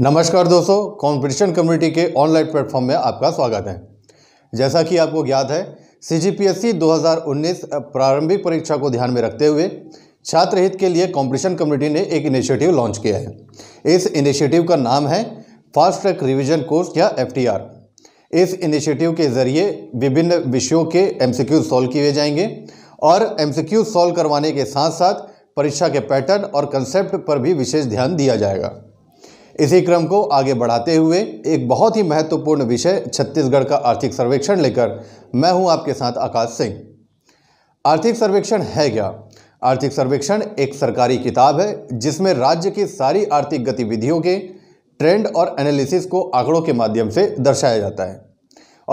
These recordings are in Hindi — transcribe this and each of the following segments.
नमस्कार दोस्तों कॉम्पिटिशन कम्युनिटी के ऑनलाइन प्लेटफॉर्म में आपका स्वागत है जैसा कि आपको ज्ञात है सीजीपीएससी 2019 प्रारंभिक परीक्षा को ध्यान में रखते हुए छात्र हित के लिए कॉम्पिटिशन कम्युनिटी ने एक इनिशिएटिव लॉन्च किया है इस इनिशिएटिव का नाम है फास्ट ट्रैक रिविजन कोर्स या एफ इस इनिशिएटिव के ज़रिए विभिन्न विषयों के एम सॉल्व किए जाएंगे और एम सॉल्व करवाने के साथ साथ परीक्षा के पैटर्न और कंसेप्ट पर भी विशेष ध्यान दिया जाएगा इसी क्रम को आगे बढ़ाते हुए एक बहुत ही महत्वपूर्ण विषय छत्तीसगढ़ का आर्थिक सर्वेक्षण लेकर मैं हूं आपके साथ आकाश सिंह आर्थिक सर्वेक्षण है क्या आर्थिक सर्वेक्षण एक सरकारी किताब है जिसमें राज्य की सारी आर्थिक गतिविधियों के ट्रेंड और एनालिसिस को आंकड़ों के माध्यम से दर्शाया जाता है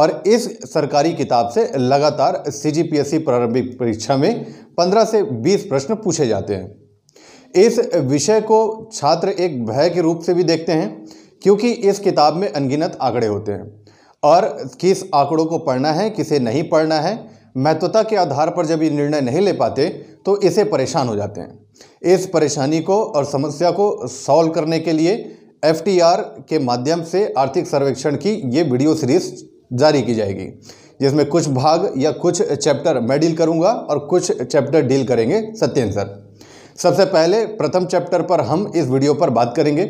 और इस सरकारी किताब से लगातार सी प्रारंभिक परीक्षा में पंद्रह से बीस प्रश्न पूछे जाते हैं इस विषय को छात्र एक भय के रूप से भी देखते हैं क्योंकि इस किताब में अनगिनत आंकड़े होते हैं और किस आंकड़ों को पढ़ना है किसे नहीं पढ़ना है महत्वता के आधार पर जब ये निर्णय नहीं ले पाते तो इसे परेशान हो जाते हैं इस परेशानी को और समस्या को सॉल्व करने के लिए एफ के माध्यम से आर्थिक सर्वेक्षण की ये वीडियो सीरीज जारी की जाएगी जिसमें कुछ भाग या कुछ चैप्टर मैं डील करूंगा और कुछ चैप्टर डील करेंगे सत्येंद्र सर सबसे पहले प्रथम चैप्टर पर हम इस वीडियो पर बात करेंगे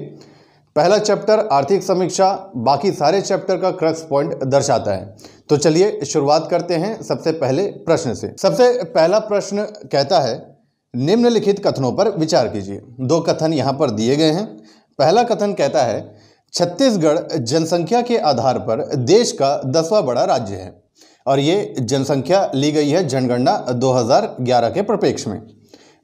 पहला चैप्टर आर्थिक समीक्षा बाकी सारे चैप्टर का क्रक्स पॉइंट दर्शाता है तो चलिए शुरुआत करते हैं सबसे पहले प्रश्न से सबसे पहला प्रश्न कहता है निम्नलिखित कथनों पर विचार कीजिए दो कथन यहाँ पर दिए गए हैं पहला कथन कहता है छत्तीसगढ़ जनसंख्या के आधार पर देश का दसवां बड़ा राज्य है और ये जनसंख्या ली गई है जनगणना 2011 के परिप्रेक्ष्य में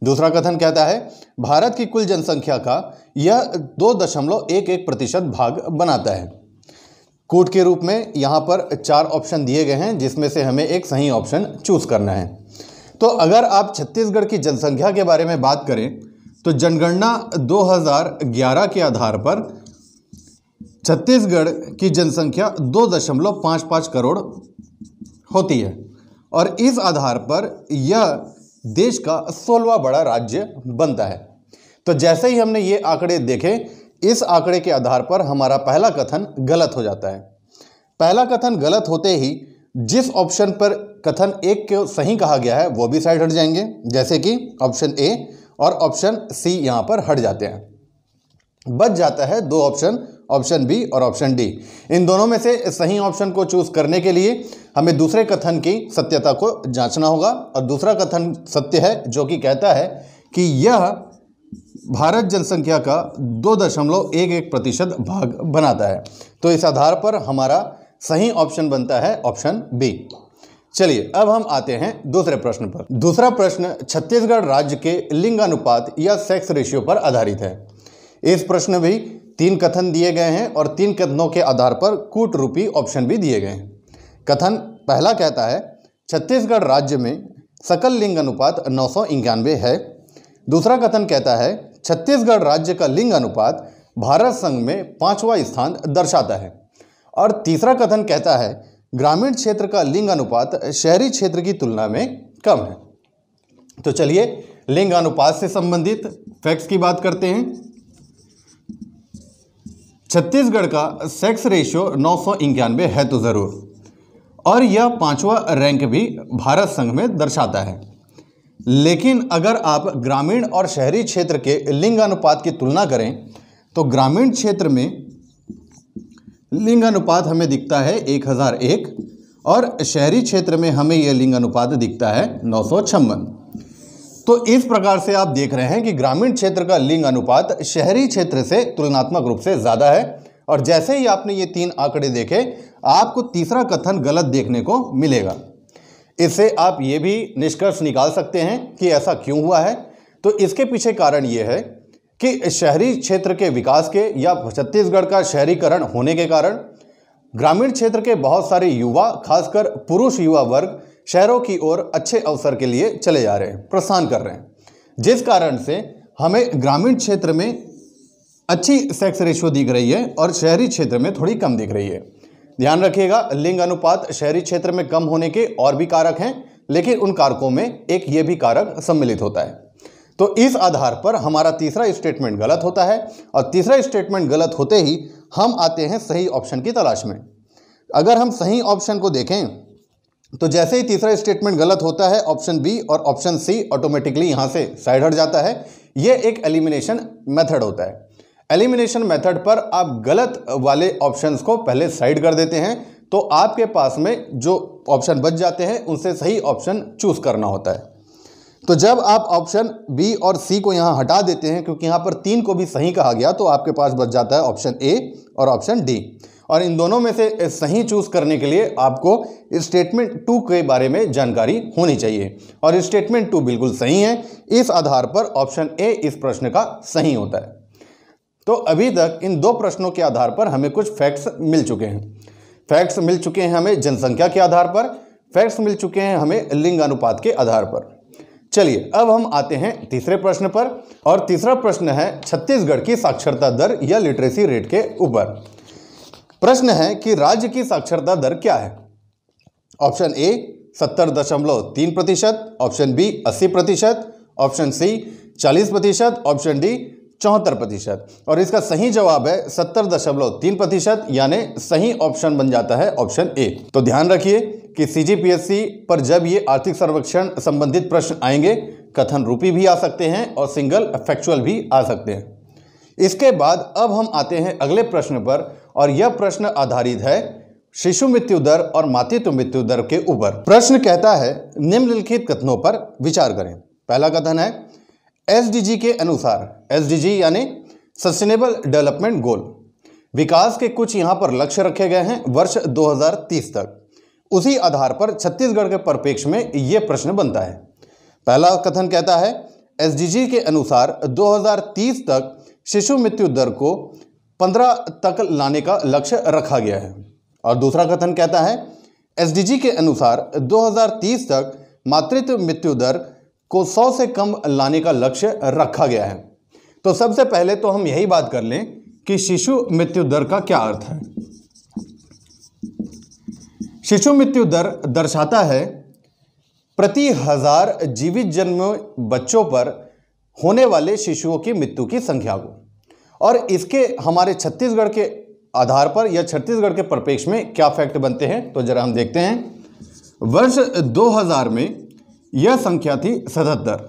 दूसरा कथन कहता है भारत की कुल जनसंख्या का यह दो दशमलव एक एक प्रतिशत भाग बनाता है कोट के रूप में यहाँ पर चार ऑप्शन दिए गए हैं जिसमें से हमें एक सही ऑप्शन चूज करना है तो अगर आप छत्तीसगढ़ की जनसंख्या के बारे में बात करें तो जनगणना 2011 के आधार पर छत्तीसगढ़ की जनसंख्या 2.55 करोड़ होती है और इस आधार पर यह देश का सोलवा बड़ा राज्य बनता है तो जैसे ही हमने ये आंकड़े देखे इस आंकड़े के आधार पर हमारा पहला कथन गलत हो जाता है पहला कथन गलत होते ही जिस ऑप्शन पर कथन एक को सही कहा गया है वो भी साइड हट जाएंगे जैसे कि ऑप्शन ए और ऑप्शन सी यहाँ पर हट जाते हैं बच जाता है दो ऑप्शन ऑप्शन बी और ऑप्शन डी इन दोनों में से सही ऑप्शन को चूज करने के लिए हमें दूसरे कथन की सत्यता को जांचना होगा और दूसरा कथन सत्य है जो कि कहता है कि यह भारत जनसंख्या का दो दशमलव एक एक प्रतिशत भाग बनाता है तो इस आधार पर हमारा सही ऑप्शन बनता है ऑप्शन बी चलिए अब हम आते हैं दूसरे प्रश्न पर दूसरा प्रश्न छत्तीसगढ़ राज्य के लिंगानुपात या सेक्स रेशियो पर आधारित है इस प्रश्न भी तीन कथन दिए गए हैं और तीन कथनों के आधार पर कूट रूपी ऑप्शन भी दिए गए हैं कथन पहला कहता है छत्तीसगढ़ राज्य में सकल लिंग अनुपात नौ है दूसरा कथन कहता है छत्तीसगढ़ राज्य का लिंग अनुपात भारत संघ में पाँचवा स्थान दर्शाता है और तीसरा कथन कहता है ग्रामीण क्षेत्र का लिंग अनुपात शहरी क्षेत्र की तुलना में कम है तो चलिए लिंग अनुपात से संबंधित फैक्ट्स की बात करते हैं छत्तीसगढ़ का सेक्स रेशियो नौ सौ है तो ज़रूर और यह पांचवा रैंक भी भारत संघ में दर्शाता है लेकिन अगर आप ग्रामीण और शहरी क्षेत्र के लिंग अनुपात की तुलना करें तो ग्रामीण क्षेत्र में लिंग अनुपात हमें दिखता है 1001 और शहरी क्षेत्र में हमें यह लिंग अनुपात दिखता है नौ तो इस प्रकार से आप देख रहे हैं कि ग्रामीण क्षेत्र का लिंग अनुपात शहरी क्षेत्र से तुलनात्मक रूप से ज़्यादा है और जैसे ही आपने ये तीन आंकड़े देखे आपको तीसरा कथन गलत देखने को मिलेगा इससे आप ये भी निष्कर्ष निकाल सकते हैं कि ऐसा क्यों हुआ है तो इसके पीछे कारण ये है कि शहरी क्षेत्र के विकास के या छत्तीसगढ़ का शहरीकरण होने के कारण ग्रामीण क्षेत्र के बहुत सारे युवा खासकर पुरुष युवा वर्ग शहरों की ओर अच्छे अवसर के लिए चले जा रहे हैं प्रस्थान कर रहे हैं जिस कारण से हमें ग्रामीण क्षेत्र में अच्छी सेक्स रेशियो दिख रही है और शहरी क्षेत्र में थोड़ी कम दिख रही है ध्यान रखिएगा लिंग अनुपात शहरी क्षेत्र में कम होने के और भी कारक हैं लेकिन उन कारकों में एक ये भी कारक सम्मिलित होता है तो इस आधार पर हमारा तीसरा स्टेटमेंट गलत होता है और तीसरा स्टेटमेंट गलत होते ही हम आते हैं सही ऑप्शन की तलाश में अगर हम सही ऑप्शन को देखें तो जैसे ही तीसरा स्टेटमेंट गलत होता है ऑप्शन बी और ऑप्शन सी ऑटोमेटिकली यहां से साइड हट जाता है यह एक एलिमिनेशन मेथड होता है एलिमिनेशन मेथड पर आप गलत वाले ऑप्शंस को पहले साइड कर देते हैं तो आपके पास में जो ऑप्शन बच जाते हैं उनसे सही ऑप्शन चूज़ करना होता है तो जब आप ऑप्शन बी और सी को यहाँ हटा देते हैं क्योंकि यहाँ पर तीन को भी सही कहा गया तो आपके पास बच जाता है ऑप्शन ए और ऑप्शन डी और इन दोनों में से सही चूज करने के लिए आपको स्टेटमेंट टू के बारे में जानकारी होनी चाहिए और स्टेटमेंट टू बिल्कुल सही है इस आधार पर ऑप्शन ए इस प्रश्न का सही होता है तो अभी तक इन दो प्रश्नों के आधार पर हमें कुछ फैक्ट्स मिल चुके हैं फैक्ट्स मिल चुके हैं हमें जनसंख्या के आधार पर फैक्ट्स मिल चुके हैं हमें लिंग अनुपात के आधार पर चलिए अब हम आते हैं तीसरे प्रश्न पर और तीसरा प्रश्न है छत्तीसगढ़ की साक्षरता दर या लिटरेसी रेट के ऊपर प्रश्न है कि राज्य की साक्षरता दर क्या है ऑप्शन ए सत्तर दशमलव तीन प्रतिशत ऑप्शन बी अस्सी प्रतिशत ऑप्शन सी चालीस प्रतिशत ऑप्शन डी चौहत्तर प्रतिशत और इसका सही जवाब है सत्तर दशमलव तीन प्रतिशत यानी सही ऑप्शन बन जाता है ऑप्शन ए तो ध्यान रखिए कि सीजीपीएससी पर जब ये आर्थिक सर्वेक्षण संबंधित प्रश्न आएंगे कथन रूपी भी आ सकते हैं और सिंगल फैक्चुअल भी आ सकते हैं इसके बाद अब हम आते हैं अगले प्रश्न पर और यह प्रश्न आधारित है शिशु मृत्यु दर और मातृत्व मृत्यु दर के ऊपर प्रश्न कहता है निम्नलिखित कथनों पर विचार करें पहला कथन है एसडीजी के अनुसार एसडीजी यानी सस्टेनेबल डेवलपमेंट गोल विकास के कुछ यहाँ पर लक्ष्य रखे गए हैं वर्ष 2030 तक उसी आधार पर छत्तीसगढ़ के परिप्रेक्ष्य में ये प्रश्न बनता है पहला कथन कहता है एसडीजी के अनुसार 2030 तक शिशु मृत्यु दर को पंद्रह तक लाने का लक्ष्य रखा गया है और दूसरा कथन कहता है एसडीजी के अनुसार 2030 तक मातृत्व मृत्यु दर को 100 से कम लाने का लक्ष्य रखा गया है तो सबसे पहले तो हम यही बात कर लें कि शिशु मृत्यु दर का क्या अर्थ है शिशु मृत्यु दर दर्शाता है प्रति हजार जीवित जन्म बच्चों पर होने वाले शिशुओं की मृत्यु की संख्या को और इसके हमारे छत्तीसगढ़ के आधार पर या छत्तीसगढ़ के परिप्रेक्ष्य में क्या फैक्ट बनते हैं तो जरा हम देखते हैं वर्ष 2000 में यह संख्या थी सतहत्तर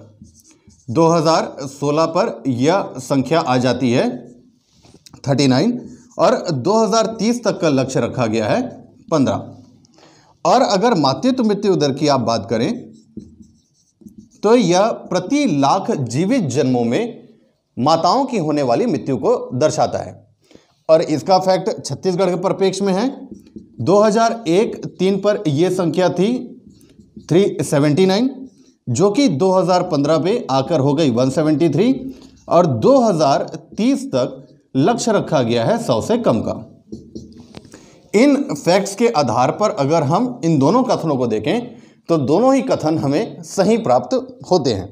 2016 पर यह संख्या आ जाती है 39 और 2030 तक का लक्ष्य रखा गया है 15 और अगर मातृत्व मृत्यु दर की आप बात करें तो यह प्रति लाख जीवित जन्मों में माताओं की होने वाली मृत्यु को दर्शाता है और इसका फैक्ट छत्तीसगढ़ के परिप्रेक्ष्य में है 2001 तीन पर यह संख्या थी 379 जो कि 2015 में आकर हो गई 173 और 2030 तक लक्ष्य रखा गया है 100 से कम का इन फैक्ट्स के आधार पर अगर हम इन दोनों कथनों को देखें तो दोनों ही कथन हमें सही प्राप्त होते हैं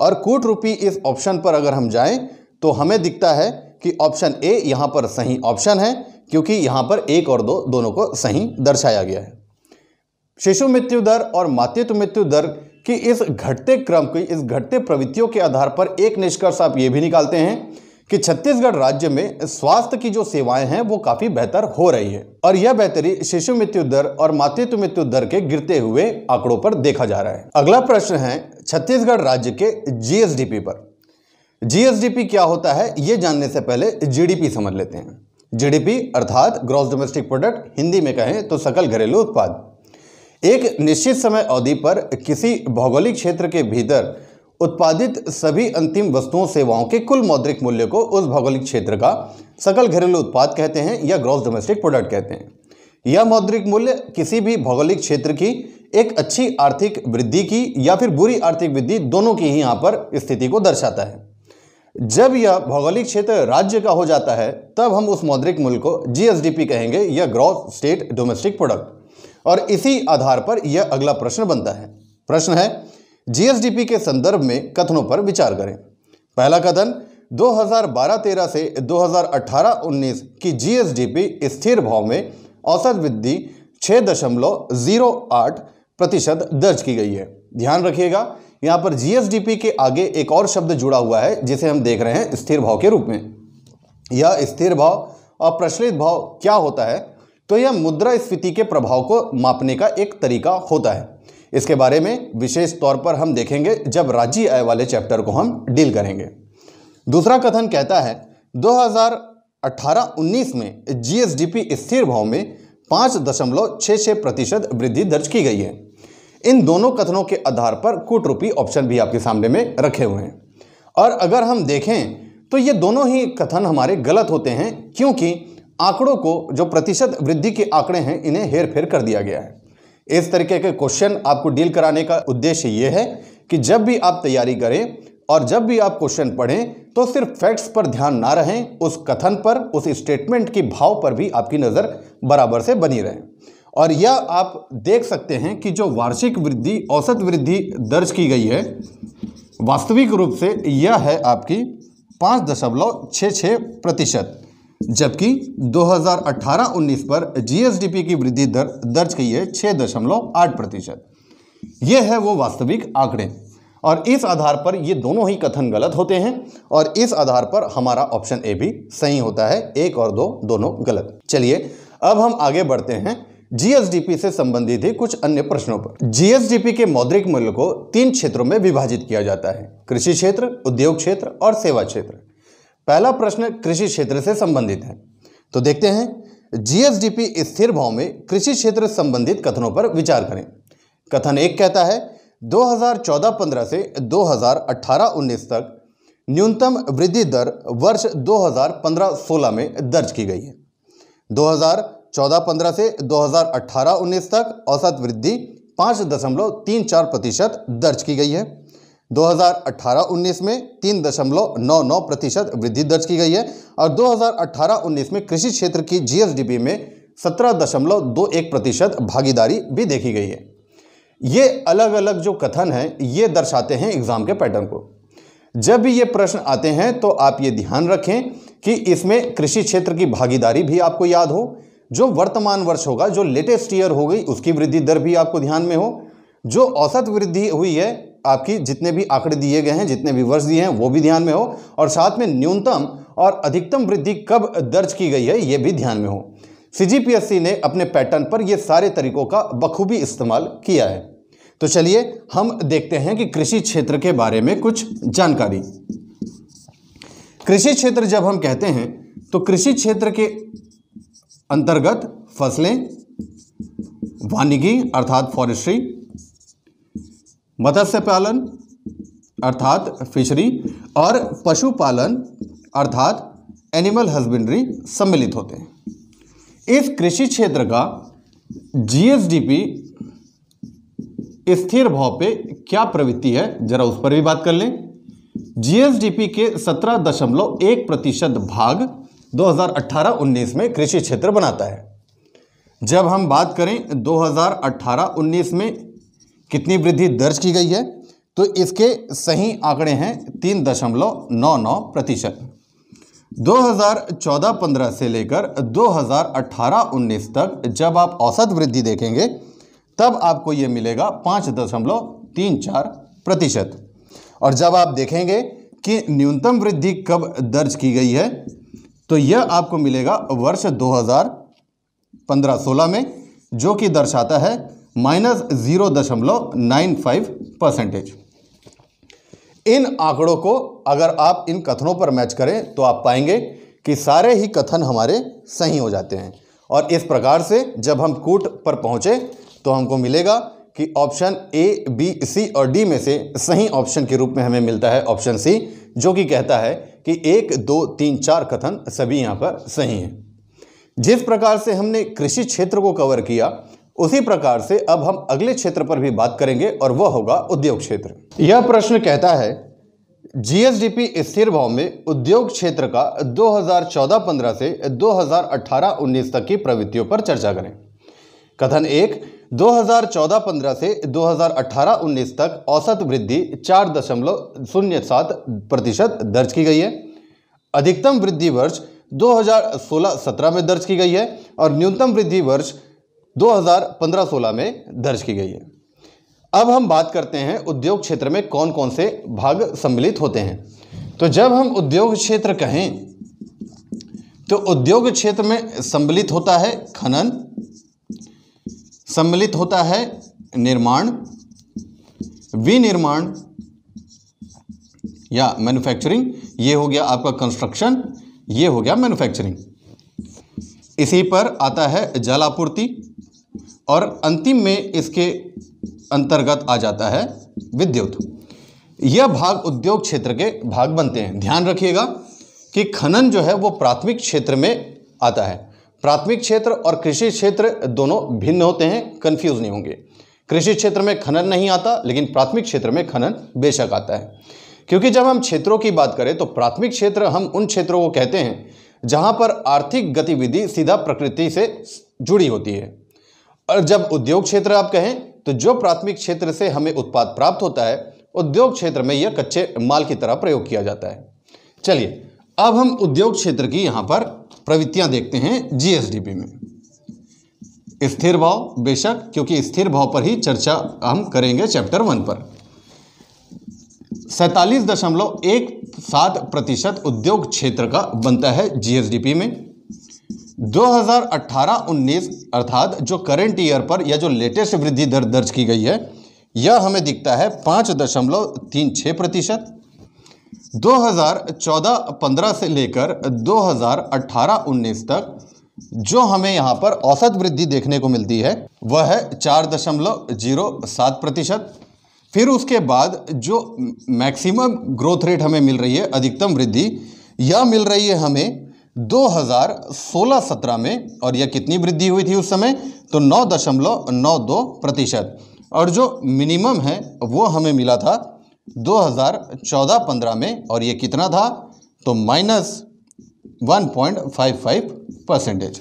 और कूट रूपी इस ऑप्शन पर अगर हम जाएं तो हमें दिखता है कि ऑप्शन ए यहां पर सही ऑप्शन है क्योंकि यहां पर एक और दो दोनों को सही दर्शाया गया है शिशु मृत्यु दर और मातृत्व मृत्यु दर की इस घटते क्रम की इस घटते प्रवृत्तियों के आधार पर एक निष्कर्ष आप ये भी निकालते हैं कि छत्तीसगढ़ राज्य में स्वास्थ्य की जो सेवाएं हैं वो काफी बेहतर हो रही है और यह बेहतरी शिशु मृत्यु दर और मातृत्व मृत्यु दर के गिरते हुए आंकड़ों पर देखा जा रहा है अगला प्रश्न है छत्तीसगढ़ राज्य के जीएसडीपी पर जीएसडीपी क्या होता है ये जानने से पहले जीडीपी समझ लेते हैं जीडीपी अर्थात ग्रॉस डोमेस्टिक प्रोडक्ट हिंदी में कहें तो सकल घरेलू उत्पाद एक निश्चित समय अवधि पर किसी भौगोलिक क्षेत्र के भीतर उत्पादित सभी अंतिम वस्तुओं सेवाओं के कुल मौद्रिक मूल्य को उस भौगोलिक क्षेत्र का सकल घरेलू उत्पाद कहते हैं या ग्रॉस डोमेस्टिक प्रोडक्ट कहते हैं यह मौद्रिक मूल्य किसी भी भौगोलिक क्षेत्र की एक अच्छी आर्थिक वृद्धि की या फिर बुरी आर्थिक वृद्धि दोनों की ही यहाँ पर स्थिति को दर्शाता है जब यह भौगोलिक क्षेत्र राज्य का हो जाता है तब हम उस मौद्रिक मूल्य को जीएसडीपी कहेंगे या ग्रॉस स्टेट डोमेस्टिक प्रोडक्ट और इसी आधार पर यह अगला प्रश्न बनता है प्रश्न है जीएसडीपी के संदर्भ में कथनों पर विचार करें पहला कथन 2012-13 से 2018-19 की जीएसडीपी स्थिर भाव में औसत वृद्धि 6.08 दशमलव जीरो आठ प्रतिशत दर्ज की गई है ध्यान रखिएगा यहाँ पर जीएसडीपी के आगे एक और शब्द जुड़ा हुआ है जिसे हम देख रहे हैं स्थिर भाव के रूप में यह स्थिर भाव और प्रचलित भाव क्या होता है तो यह मुद्रा स्फीति के प्रभाव को मापने का एक तरीका होता है इसके बारे में विशेष तौर पर हम देखेंगे जब राज्य आय वाले चैप्टर को हम डील करेंगे दूसरा कथन कहता है 2018-19 में जीएसडीपी स्थिर भाव में पाँच दशमलव छः छः प्रतिशत वृद्धि दर्ज की गई है इन दोनों कथनों के आधार पर कूट रूपी ऑप्शन भी आपके सामने में रखे हुए हैं और अगर हम देखें तो ये दोनों ही कथन हमारे गलत होते हैं क्योंकि आंकड़ों को जो प्रतिशत वृद्धि के आंकड़े हैं इन्हें हेर फेर कर दिया गया है इस तरीके के क्वेश्चन आपको डील कराने का उद्देश्य ये है कि जब भी आप तैयारी करें और जब भी आप क्वेश्चन पढ़ें तो सिर्फ फैक्ट्स पर ध्यान ना रहें उस कथन पर उस स्टेटमेंट के भाव पर भी आपकी नज़र बराबर से बनी रहे और यह आप देख सकते हैं कि जो वार्षिक वृद्धि औसत वृद्धि दर्ज की गई है वास्तविक रूप से यह है आपकी पाँच दशमलव छः छः प्रतिशत जबकि 2018-19 पर जीएसडीपी की वृद्धि दर दर्ज की है छः दशमलव आठ प्रतिशत यह है वो वास्तविक आंकड़े और इस आधार पर ये दोनों ही कथन गलत होते हैं और इस आधार पर हमारा ऑप्शन ए भी सही होता है एक और दो दोनों गलत चलिए अब हम आगे बढ़ते हैं जीएसडीपी से संबंधित ही कुछ अन्य प्रश्नों पर जीएसडीपी के मौद्रिक मूल्य को तीन क्षेत्रों में विभाजित किया जाता है कृषि क्षेत्र उद्योग क्षेत्र और सेवा क्षेत्र पहला प्रश्न कृषि क्षेत्र से संबंधित है तो देखते हैं जीएसडीपी स्थिर भाव में कृषि क्षेत्र संबंधित कथनों पर विचार करें कथन एक कहता है 2014-15 से 2018-19 तक न्यूनतम वृद्धि दर वर्ष 2015-16 में दर्ज की गई है 2014-15 से 2018-19 तक औसत वृद्धि पाँच दशमलव तीन चार प्रतिशत दर्ज की गई है 2018-19 में तीन दशमलव नौ नौ प्रतिशत वृद्धि दर्ज की गई है और 2018-19 में कृषि क्षेत्र की जीएसडीपी में सत्रह दशमलव दो एक प्रतिशत भागीदारी भी देखी गई है ये अलग अलग जो कथन हैं ये दर्शाते हैं एग्ज़ाम के पैटर्न को जब भी ये प्रश्न आते हैं तो आप ये ध्यान रखें कि इसमें कृषि क्षेत्र की भागीदारी भी आपको याद हो जो वर्तमान वर्ष होगा जो लेटेस्ट ईयर हो गई उसकी वृद्धि दर भी आपको ध्यान में हो जो औसत वृद्धि हुई है आपकी जितने भी आंकड़े दिए गए हैं जितने भी वर्ष दिए हैं वो भी ध्यान में हो और साथ में न्यूनतम और अधिकतम वृद्धि कब दर्ज की गई है ये भी ध्यान में हो सीजीपीएससी ने अपने पैटर्न पर ये सारे तरीकों का बखूबी इस्तेमाल किया है तो चलिए हम देखते हैं कि कृषि क्षेत्र के बारे में कुछ जानकारी कृषि क्षेत्र जब हम कहते हैं तो कृषि क्षेत्र के अंतर्गत फसलें वानिकी अर्थात फॉरेस्ट्री मत्स्य पालन अर्थात फिशरी और पशुपालन अर्थात एनिमल हस्बेंड्री सम्मिलित होते हैं इस कृषि क्षेत्र का जीएसडीपी स्थिर भाव पे क्या प्रवृत्ति है जरा उस पर भी बात कर लें जीएसडीपी के 17.1 प्रतिशत भाग 2018-19 में कृषि क्षेत्र बनाता है जब हम बात करें 2018-19 में कितनी वृद्धि दर्ज की गई है तो इसके सही आंकड़े हैं तीन दशमलव नौ नौ प्रतिशत 2014-15 से लेकर 2018-19 तक जब आप औसत वृद्धि देखेंगे तब आपको ये मिलेगा पाँच दशमलव तीन चार प्रतिशत और जब आप देखेंगे कि न्यूनतम वृद्धि कब दर्ज की गई है तो यह आपको मिलेगा वर्ष 2015-16 में जो कि दर्शाता है माइनस ज़ीरो दशमलव नाइन फाइव परसेंटेज इन आंकड़ों को अगर आप इन कथनों पर मैच करें तो आप पाएंगे कि सारे ही कथन हमारे सही हो जाते हैं और इस प्रकार से जब हम कूट पर पहुंचे तो हमको मिलेगा कि ऑप्शन ए बी सी और डी में से सही ऑप्शन के रूप में हमें मिलता है ऑप्शन सी जो कि कहता है कि एक दो तीन चार कथन सभी यहाँ पर सही हैं जिस प्रकार से हमने कृषि क्षेत्र को कवर किया उसी प्रकार से अब हम अगले क्षेत्र पर भी बात करेंगे और वह होगा उद्योग क्षेत्र यह प्रश्न कहता है जीएसडीपी स्थिर भाव में उद्योग क्षेत्र का 2014-15 से 2018-19 तक की प्रवृत्तियों पर चर्चा करें कथन एक 2014-15 से 2018-19 तक औसत वृद्धि चार दशमलव शून्य सात प्रतिशत दर्ज की गई है अधिकतम वृद्धि वर्ष 2016-17 में दर्ज की गई है और न्यूनतम वृद्धि वर्ष 2015-16 में दर्ज की गई है अब हम बात करते हैं उद्योग क्षेत्र में कौन कौन से भाग सम्मिलित होते हैं तो जब हम उद्योग क्षेत्र कहें तो उद्योग क्षेत्र में सम्मिलित होता है खनन सम्मिलित होता है निर्माण विनिर्माण या मैन्युफैक्चरिंग ये हो गया आपका कंस्ट्रक्शन ये हो गया मैन्युफैक्चरिंग इसी पर आता है जल आपूर्ति और अंतिम में इसके अंतर्गत आ जाता है विद्युत यह भाग उद्योग क्षेत्र के भाग बनते हैं ध्यान रखिएगा कि खनन जो है वो प्राथमिक क्षेत्र में आता है प्राथमिक क्षेत्र और कृषि क्षेत्र दोनों भिन्न होते हैं कंफ्यूज नहीं होंगे कृषि क्षेत्र में खनन नहीं आता लेकिन प्राथमिक क्षेत्र में खनन बेशक आता है क्योंकि जब हम क्षेत्रों की बात करें तो प्राथमिक क्षेत्र हम उन क्षेत्रों को कहते हैं जहाँ पर आर्थिक गतिविधि सीधा प्रकृति से जुड़ी होती है और जब उद्योग क्षेत्र आप कहें तो जो प्राथमिक क्षेत्र से हमें उत्पाद प्राप्त होता है उद्योग क्षेत्र में यह कच्चे माल की तरह प्रयोग किया जाता है चलिए अब हम उद्योग क्षेत्र की यहां पर प्रवृत्तियां देखते हैं जीएसडीपी में स्थिर भाव बेशक क्योंकि स्थिर भाव पर ही चर्चा हम करेंगे चैप्टर वन पर सैतालीस दशमलव एक सात प्रतिशत उद्योग क्षेत्र का बनता है जीएसडीपी में 2018-19 अर्थात जो करंट ईयर पर या जो लेटेस्ट वृद्धि दर दर्ज की गई है यह हमें दिखता है पाँच दशमलव तीन छः प्रतिशत दो 15 से लेकर 2018-19 तक जो हमें यहाँ पर औसत वृद्धि देखने को मिलती है वह है चार दशमलव जीरो सात प्रतिशत फिर उसके बाद जो मैक्सिमम ग्रोथ रेट हमें मिल रही है अधिकतम वृद्धि यह मिल रही है हमें 2016-17 में और यह कितनी वृद्धि हुई थी उस समय तो नौ दशमलव नौ दो प्रतिशत और जो मिनिमम है वो हमें मिला था 2014-15 में और ये कितना था तो माइनस वन परसेंटेज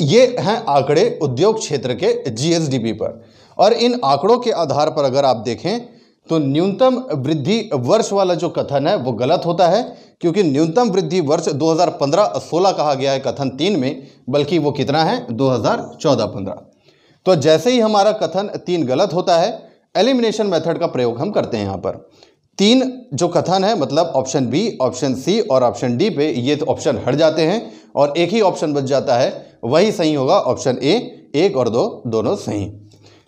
ये हैं आंकड़े उद्योग क्षेत्र के जीएसडीपी पर और इन आंकड़ों के आधार पर अगर आप देखें तो न्यूनतम वृद्धि वर्ष वाला जो कथन है वो गलत होता है क्योंकि न्यूनतम वृद्धि वर्ष 2015-16 कहा गया है कथन तीन में बल्कि वो कितना है 2014-15 तो जैसे ही हमारा कथन तीन गलत होता है एलिमिनेशन मेथड का प्रयोग हम करते हैं यहाँ पर तीन जो कथन है मतलब ऑप्शन बी ऑप्शन सी और ऑप्शन डी पे ये तो ऑप्शन हट जाते हैं और एक ही ऑप्शन बच जाता है वही सही होगा ऑप्शन ए एक और दो दोनों सही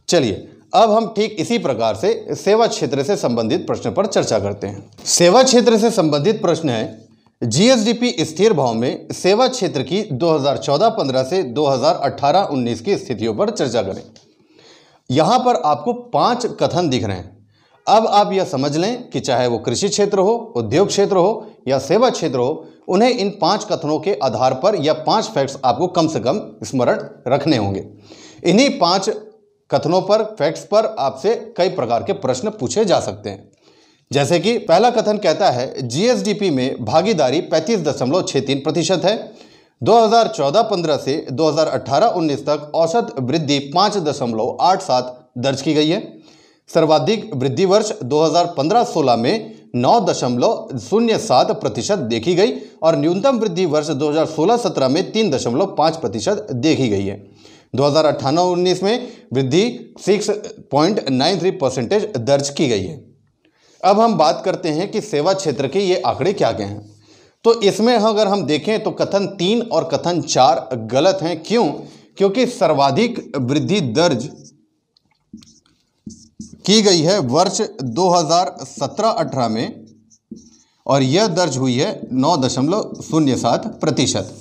चलिए अब हम ठीक इसी प्रकार से सेवा क्षेत्र से संबंधित प्रश्न पर चर्चा करते हैं सेवा क्षेत्र से संबंधित प्रश्न है जीएसडीपी स्थिर भाव में सेवा क्षेत्र की 2014-15 से 2018-19 की स्थितियों पर चर्चा करें यहां पर आपको पांच कथन दिख रहे हैं अब आप यह समझ लें कि चाहे वो कृषि क्षेत्र हो उद्योग क्षेत्र हो या सेवा क्षेत्र हो उन्हें इन पांच कथनों के आधार पर या पांच फैक्ट्स आपको कम से कम स्मरण रखने होंगे इन्हीं पांच कथनों पर फैक्ट्स पर आपसे कई प्रकार के प्रश्न पूछे जा सकते हैं जैसे कि पहला कथन कहता है जीएसडीपी में भागीदारी पैंतीस दशमलव छः तीन प्रतिशत है 2014-15 से 2018-19 तक औसत वृद्धि पाँच दशमलव आठ सात दर्ज की गई है सर्वाधिक वृद्धि वर्ष 2015-16 में नौ दशमलव शून्य सात प्रतिशत देखी गई और न्यूनतम वृद्धि वर्ष 2016-17 में तीन दशमलव पाँच प्रतिशत देखी गई है 2018 हज़ार में वृद्धि six point nine three percentage दर्ज की गई है अब हम बात करते हैं कि सेवा क्षेत्र के ये आंकड़े क्या गए हैं तो इसमें अगर हम देखें तो कथन तीन और कथन चार गलत हैं क्यों क्योंकि सर्वाधिक वृद्धि दर्ज की गई है वर्ष 2017-18 में और यह दर्ज हुई है नौ दशमलव शून्य सात प्रतिशत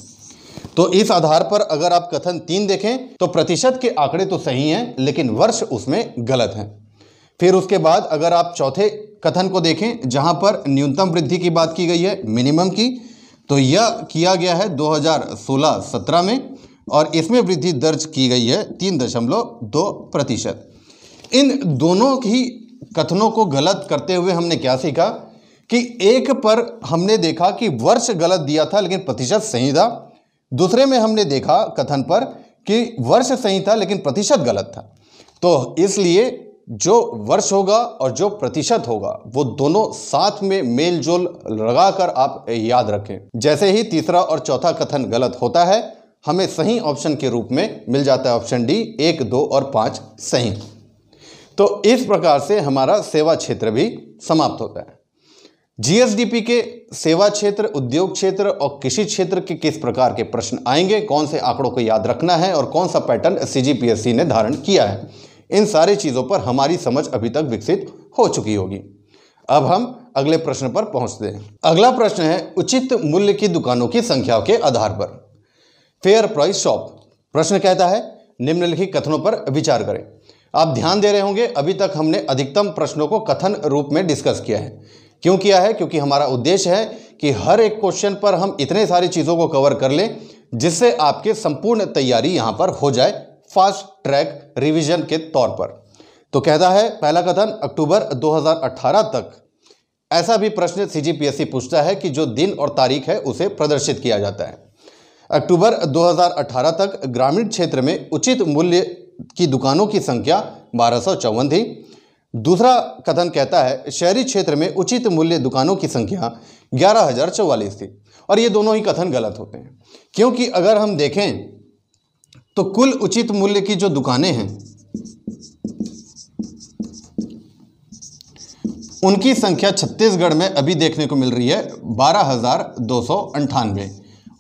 तो इस आधार पर अगर आप कथन तीन देखें तो प्रतिशत के आंकड़े तो सही हैं लेकिन वर्ष उसमें गलत हैं फिर उसके बाद अगर आप चौथे कथन को देखें जहां पर न्यूनतम वृद्धि की बात की गई है मिनिमम की तो यह किया गया है 2016-17 में और इसमें वृद्धि दर्ज की गई है तीन दशमलव दो प्रतिशत इन दोनों ही कथनों को गलत करते हुए हमने क्या सीखा कि एक पर हमने देखा कि वर्ष गलत दिया था लेकिन प्रतिशत सही था दूसरे में हमने देखा कथन पर कि वर्ष सही था लेकिन प्रतिशत गलत था तो इसलिए जो वर्ष होगा और जो प्रतिशत होगा वो दोनों साथ में मेल जोल लगाकर आप याद रखें जैसे ही तीसरा और चौथा कथन गलत होता है हमें सही ऑप्शन के रूप में मिल जाता है ऑप्शन डी एक दो और पाँच सही तो इस प्रकार से हमारा सेवा क्षेत्र भी समाप्त होता है जीएसडीपी के सेवा क्षेत्र उद्योग क्षेत्र और कृषि क्षेत्र के किस प्रकार के प्रश्न आएंगे कौन से आंकड़ों को याद रखना है और कौन सा पैटर्न सीजीपीएससी ने धारण किया है इन सारी चीज़ों पर हमारी समझ अभी तक विकसित हो चुकी होगी अब हम अगले प्रश्न पर पहुंचते हैं अगला प्रश्न है उचित मूल्य की दुकानों की संख्या के आधार पर फेयर प्राइस शॉप प्रश्न कहता है निम्नलिखित कथनों पर विचार करें आप ध्यान दे रहे होंगे अभी तक हमने अधिकतम प्रश्नों को कथन रूप में डिस्कस किया है क्यों किया है क्योंकि हमारा उद्देश्य है कि हर एक क्वेश्चन पर हम इतने सारी चीज़ों को कवर कर लें जिससे आपके संपूर्ण तैयारी यहाँ पर हो जाए फास्ट ट्रैक रिविजन के तौर पर तो कहता है पहला कथन अक्टूबर 2018 तक ऐसा भी प्रश्न सीजीपीएससी पूछता है कि जो दिन और तारीख है उसे प्रदर्शित किया जाता है अक्टूबर 2018 तक ग्रामीण क्षेत्र में उचित मूल्य की दुकानों की संख्या बारह थी दूसरा कथन कहता है शहरी क्षेत्र में उचित मूल्य दुकानों की संख्या ग्यारह हज़ार चौवालीस थी और ये दोनों ही कथन गलत होते हैं क्योंकि अगर हम देखें तो कुल उचित मूल्य की जो दुकानें हैं उनकी संख्या छत्तीसगढ़ में अभी देखने को मिल रही है बारह हज़ार दो सौ अंठानवे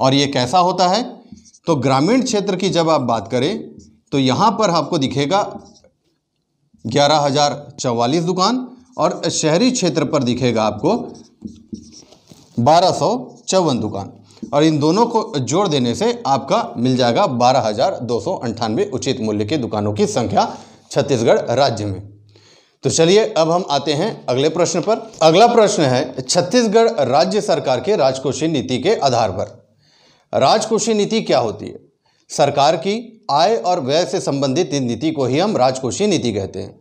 और ये कैसा होता है तो ग्रामीण क्षेत्र की जब आप बात करें तो यहां पर आपको दिखेगा ग्यारह हज़ार चौवालीस दुकान और शहरी क्षेत्र पर दिखेगा आपको बारह सौ चौवन दुकान और इन दोनों को जोड़ देने से आपका मिल जाएगा बारह हज़ार दो सौ अंठानवे उचित मूल्य की दुकानों की संख्या छत्तीसगढ़ राज्य में तो चलिए अब हम आते हैं अगले प्रश्न पर अगला प्रश्न है छत्तीसगढ़ राज्य सरकार के राजकोषीय नीति के आधार पर राजकोषीय नीति क्या होती है सरकार की आय और व्यय से संबंधित नीति को ही हम राजकोषीय नीति कहते हैं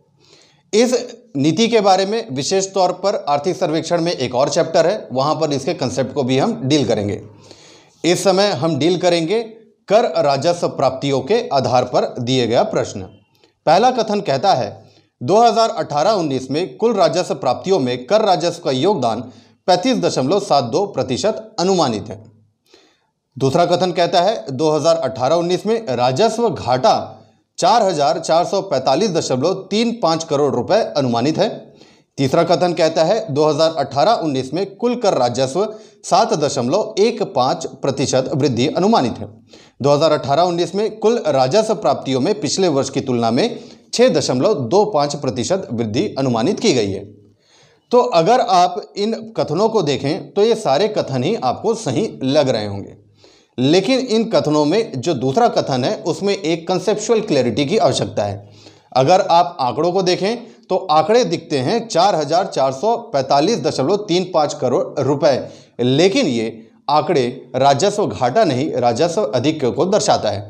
इस नीति के बारे में विशेष तौर पर आर्थिक सर्वेक्षण में एक और चैप्टर है वहाँ पर इसके कंसेप्ट को भी हम डील करेंगे इस समय हम डील करेंगे कर राजस्व प्राप्तियों के आधार पर दिए गया प्रश्न पहला कथन कहता है 2018-19 में कुल राजस्व प्राप्तियों में कर राजस्व का योगदान पैंतीस दशमलव सात दो प्रतिशत अनुमानित है दूसरा कथन कहता है 2018-19 में राजस्व घाटा चार करोड़ रुपए अनुमानित है तीसरा कथन कहता है 2018-19 में कुल कर राजस्व 7.15 प्रतिशत वृद्धि अनुमानित है 2018-19 में कुल राजस्व प्राप्तियों में पिछले वर्ष की तुलना में 6.25 प्रतिशत वृद्धि अनुमानित की गई है तो अगर आप इन कथनों को देखें तो ये सारे कथन ही आपको सही लग रहे होंगे लेकिन इन कथनों में जो दूसरा कथन है उसमें एक कंसेप्चुअल क्लैरिटी की आवश्यकता है अगर आप आंकड़ों को देखें तो आंकड़े दिखते हैं चार हजार चार सौ पैंतालीस दशमलव तीन पाँच करोड़ रुपए लेकिन ये आंकड़े राजस्व घाटा नहीं राजस्व अधिक को दर्शाता है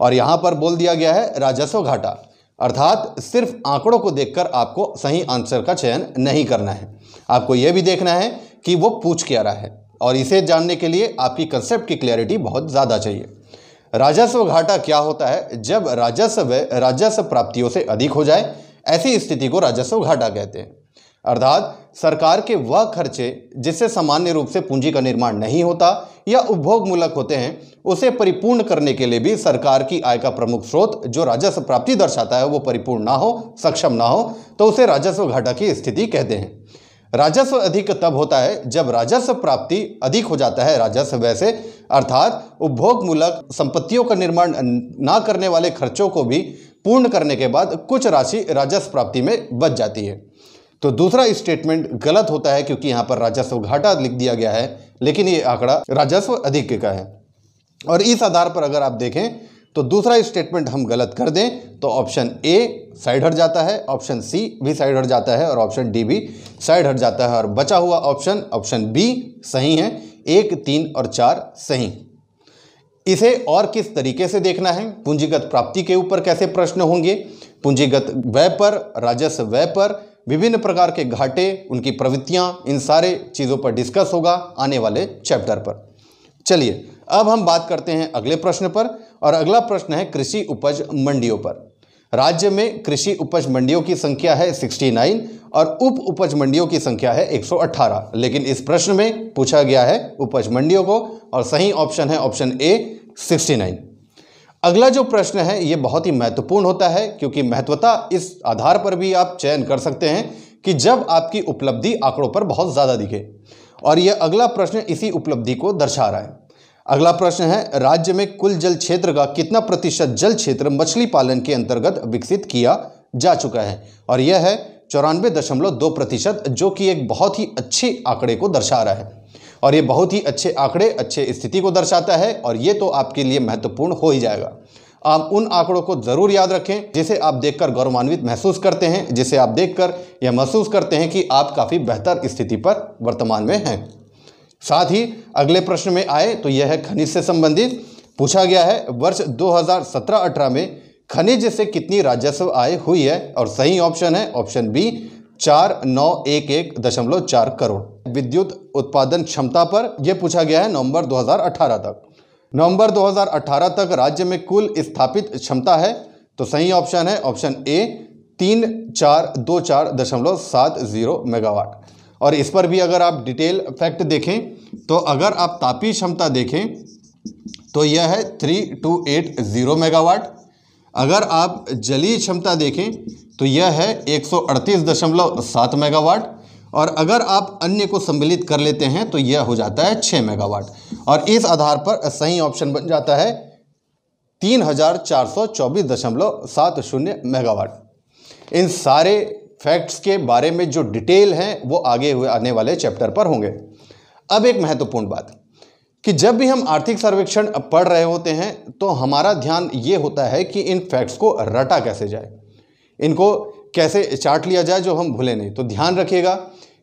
और यहाँ पर बोल दिया गया है राजस्व घाटा अर्थात सिर्फ आंकड़ों को देखकर आपको सही आंसर का चयन नहीं करना है आपको यह भी देखना है कि वो पूछ क्या रहा है और इसे जानने के लिए आपकी कंसेप्ट की क्लैरिटी बहुत ज़्यादा चाहिए राजस्व घाटा क्या होता है जब राजस्व राजस्व प्राप्तियों से अधिक हो जाए ऐसी स्थिति को राजस्व घाटा कहते हैं अर्थात सरकार के वह खर्चे जिससे सामान्य रूप से पूंजी का निर्माण नहीं होता या उपभोग मूलक होते हैं उसे परिपूर्ण करने के लिए भी सरकार की आय का प्रमुख स्रोत जो राजस्व प्राप्ति दर्शाता है वो परिपूर्ण ना हो सक्षम ना हो तो उसे राजस्व घाटा की स्थिति कहते हैं राजस्व अधिक तब होता है जब राजस्व प्राप्ति अधिक हो जाता है राजस्व वैसे अर्थात उपभोग मूलक संपत्तियों का निर्माण ना करने वाले खर्चों को भी पूर्ण करने के बाद कुछ राशि राजस्व प्राप्ति में बच जाती है तो दूसरा स्टेटमेंट गलत होता है क्योंकि यहाँ पर राजस्व घाटा लिख दिया गया है लेकिन ये आंकड़ा राजस्व अधिक का है और इस आधार पर अगर आप देखें तो दूसरा स्टेटमेंट हम गलत कर दें तो ऑप्शन ए साइड हट जाता है ऑप्शन सी भी साइड हट जाता है और ऑप्शन डी भी साइड हट जाता है और बचा हुआ ऑप्शन ऑप्शन बी सही है एक तीन और चार सही इसे और किस तरीके से देखना है पूंजीगत प्राप्ति के ऊपर कैसे प्रश्न होंगे पूंजीगत व्यय पर राजस्व व्यय पर विभिन्न प्रकार के घाटे उनकी प्रवृत्तियां इन सारे चीज़ों पर डिस्कस होगा आने वाले चैप्टर पर चलिए अब हम बात करते हैं अगले प्रश्न पर और अगला प्रश्न है कृषि उपज मंडियों पर राज्य में कृषि उपज मंडियों की संख्या है 69 और उप उपज मंडियों की संख्या है 118 लेकिन इस प्रश्न में पूछा गया है उपज मंडियों को और सही ऑप्शन है ऑप्शन ए 69 अगला जो प्रश्न है ये बहुत ही महत्वपूर्ण होता है क्योंकि महत्वता इस आधार पर भी आप चयन कर सकते हैं कि जब आपकी उपलब्धि आंकड़ों पर बहुत ज़्यादा दिखे और यह अगला प्रश्न इसी उपलब्धि को दर्शा रहा है अगला प्रश्न है राज्य में कुल जल क्षेत्र का कितना प्रतिशत जल क्षेत्र मछली पालन के अंतर्गत विकसित किया जा चुका है और यह है चौरानवे दशमलव दो प्रतिशत जो कि एक बहुत ही अच्छे आंकड़े को दर्शा रहा है और ये बहुत ही अच्छे आंकड़े अच्छे स्थिति को दर्शाता है और ये तो आपके लिए महत्वपूर्ण हो ही जाएगा आप उन आंकड़ों को ज़रूर याद रखें जिसे आप देखकर गौरवान्वित महसूस करते हैं जिसे आप देखकर यह महसूस करते हैं कि आप काफ़ी बेहतर स्थिति पर वर्तमान में हैं साथ ही अगले प्रश्न में आए तो यह है खनिज से संबंधित पूछा गया है वर्ष 2017-18 में खनिज से कितनी राजस्व आय हुई है और सही ऑप्शन है ऑप्शन बी चार नौ एक एक दशमलव चार करोड़ विद्युत उत्पादन क्षमता पर यह पूछा गया है नवंबर 2018 तक नवंबर 2018 तक राज्य में कुल स्थापित क्षमता है तो सही ऑप्शन है ऑप्शन ए तीन चार दो चार दशमलव सात जीरो मेगावाट और इस पर भी अगर आप डिटेल फैक्ट देखें तो अगर आप तापी क्षमता देखें तो यह है three two eight zero megawatt अगर आप जलीय क्षमता देखें तो यह है एक सौ अड़तीस दशमलव सात मेगावाट और अगर आप अन्य को सम्मिलित कर लेते हैं तो यह हो जाता है छः मेगावाट और इस आधार पर सही ऑप्शन बन जाता है तीन हजार चार सौ चौबीस दशमलव सात शून्य मेगावाट इन सारे फैक्ट्स के बारे में जो डिटेल हैं वो आगे हुए आने वाले चैप्टर पर होंगे अब एक महत्वपूर्ण बात कि जब भी हम आर्थिक सर्वेक्षण पढ़ रहे होते हैं तो हमारा ध्यान ये होता है कि इन फैक्ट्स को रटा कैसे जाए इनको कैसे चाट लिया जाए जो हम भूले नहीं तो ध्यान रखिएगा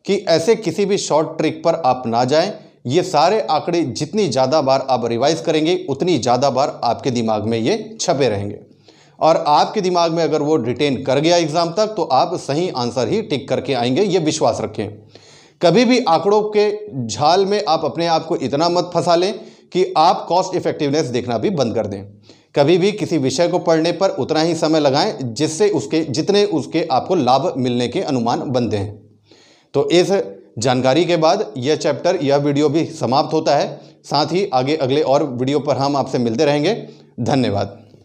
कि ऐसे किसी भी शॉर्ट ट्रिक पर आप ना जाएं ये सारे आंकड़े जितनी ज़्यादा बार आप रिवाइज करेंगे उतनी ज़्यादा बार आपके दिमाग में ये छपे रहेंगे और आपके दिमाग में अगर वो रिटेन कर गया एग्ज़ाम तक तो आप सही आंसर ही टिक करके आएंगे ये विश्वास रखें कभी भी आंकड़ों के झाल में आप अपने आप को इतना मत फंसा लें कि आप कॉस्ट इफेक्टिवनेस देखना भी बंद कर दें कभी भी किसी विषय को पढ़ने पर उतना ही समय लगाएं जिससे उसके जितने उसके आपको लाभ मिलने के अनुमान बनते हैं तो इस जानकारी के बाद यह चैप्टर यह वीडियो भी समाप्त होता है साथ ही आगे अगले और वीडियो पर हम आपसे मिलते रहेंगे धन्यवाद